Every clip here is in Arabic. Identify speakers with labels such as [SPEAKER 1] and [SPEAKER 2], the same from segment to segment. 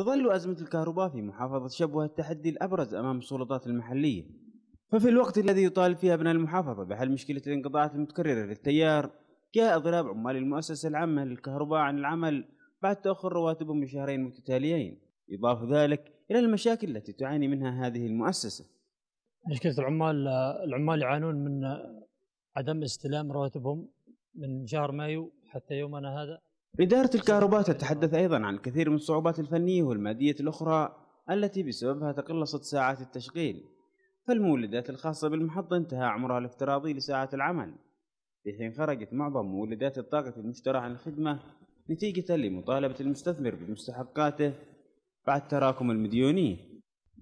[SPEAKER 1] تظل أزمة الكهرباء في محافظة شبوة التحدي الأبرز أمام السلطات المحلية ففي الوقت الذي يطالب فيه أبناء المحافظة بحل مشكلة الانقطاعات المتكررة للتيار جاء اضراب عمال المؤسسة العامة للكهرباء عن العمل بعد تأخر رواتبهم بشهرين متتاليين يضاف ذلك إلى المشاكل التي تعاني منها هذه المؤسسة
[SPEAKER 2] مشكلة العمال العمال يعانون من عدم استلام رواتبهم من شهر مايو حتى يومنا هذا
[SPEAKER 1] إدارة الكهرباء تتحدث أيضا عن الكثير من الصعوبات الفنية والمادية الأخرى التي بسببها تقلصت ساعات التشغيل فالمولدات الخاصة بالمحطة انتهى عمرها الافتراضي لساعات العمل في حين خرجت معظم مولدات الطاقة المشترى عن الخدمة نتيجة لمطالبة المستثمر بمستحقاته بعد تراكم المديونية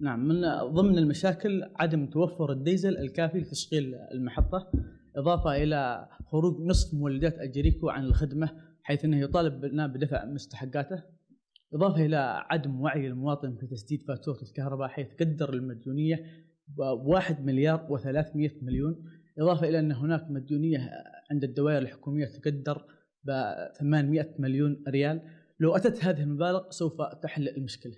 [SPEAKER 3] نعم من ضمن المشاكل عدم توفر الديزل الكافي لتشغيل المحطة إضافة إلى خروج نصف مولدات الجريكو عن الخدمة حيث انه يطالبنا بدفع مستحقاته اضافه الى عدم وعي المواطن في تسديد فاتوره الكهرباء حيث قدر المديونيه ب 1 مليار و300 مليون اضافه الى ان هناك مديونيه عند الدوائر الحكوميه تقدر ب 800 مليون ريال لو اتت هذه المبالغ سوف تحل المشكله.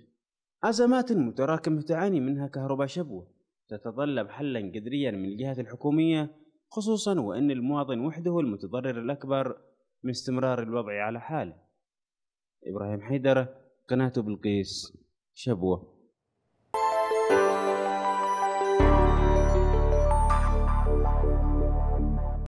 [SPEAKER 1] ازمات متراكمه تعاني منها كهرباء شبوه تتطلب حلا قدريا من الجهات الحكوميه خصوصا وان المواطن وحده المتضرر الاكبر من استمرار الوضع على حاله إبراهيم حيدرة قناته بلقيس شبوة